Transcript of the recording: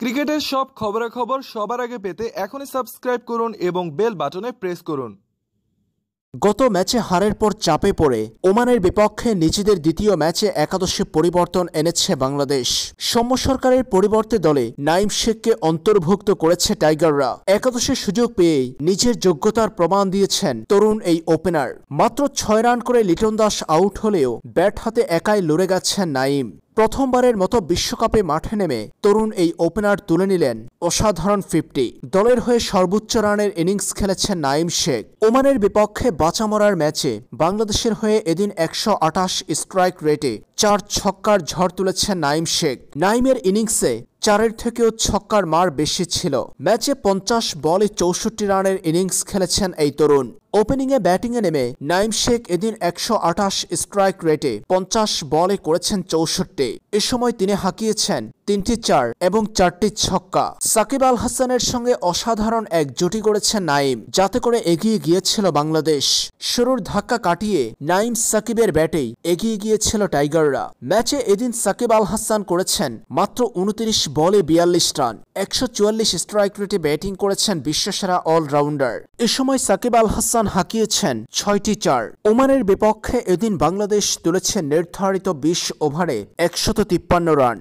ক্রিকেটের সব খবরাখবর সবার আগে পেতে এখনই সাবস্ক্রাইব করুন এবং বেল বাটনে প্রেস করুন গত ম্যাচে হারের পর চাপে পড়ে ওমানের বিপক্ষে নিজেদের দ্বিতীয় ম্যাচে একাদশে পরিবর্তন এনেছে বাংলাদেশ সৌম্য সরকারের পরিবর্তে দলে নাইম শেখকে অন্তর্ভুক্ত করেছে টাইগাররা একাদশে সুযোগ পেয়েই নিজের যোগ্যতার প্রমাণ দিয়েছেন তরুণ এই ওপেনার মাত্র ছয় রান করে লিটন দাস আউট হলেও ব্যাট হাতে একাই লড়ে গেছেন নাইম প্রথমবারের মতো বিশ্বকাপে মাঠে নেমে তরুণ এই ওপেনার তুলে নিলেন অসাধারণ ফিফটি দলের হয়ে সর্বোচ্চ রানের ইনিংস খেলেছেন নাইম শেখ ওমানের বিপক্ষে বাঁচামরার ম্যাচে বাংলাদেশের হয়ে এদিন একশো স্ট্রাইক রেটে চার ছক্কার ঝড় তুলেছেন নাইম শেখ নাইমের ইনিংসে চারের থেকেও ছক্কার মার বেশি ছিল ম্যাচে পঞ্চাশ বলে চৌষট্টি রানের ইনিংস খেলেছেন এই তরুণ ওপেনিংয়ে ব্যাটিংয়ে নেমে নাইম শেখ এদিন একশো আঠাশ স্ট্রাইক রেটে পঞ্চাশ বলে করেছেন চৌষট্টি এ সময় তিনি হাঁকিয়েছেন তিনটি চার এবং চারটি ছক্কা সাকিব আল হাসানের সঙ্গে অসাধারণ এক জুটি করেছে নাইম যাতে করে এগিয়ে গিয়েছিল বাংলাদেশ শুরুর ধাক্কা কাটিয়ে নাইম সাকিবের ব্যাটেই এগিয়ে গিয়েছিল টাইগাররা ম্যাচে এদিন সাকিব আল হাসান করেছেন মাত্র উনত্রিশ বলে বিয়াল্লিশ রান একশো স্ট্রাইক রেটে ব্যাটিং করেছেন বিশ্বসেরা অলরাউন্ডার এ সময় সাকিব আল হাসান হাঁকিয়েছেন ছয়টি চার ওমানের বিপক্ষে এদিন বাংলাদেশ তুলেছে নির্ধারিত বিশ ওভারে একশত তিপ্পান্ন রান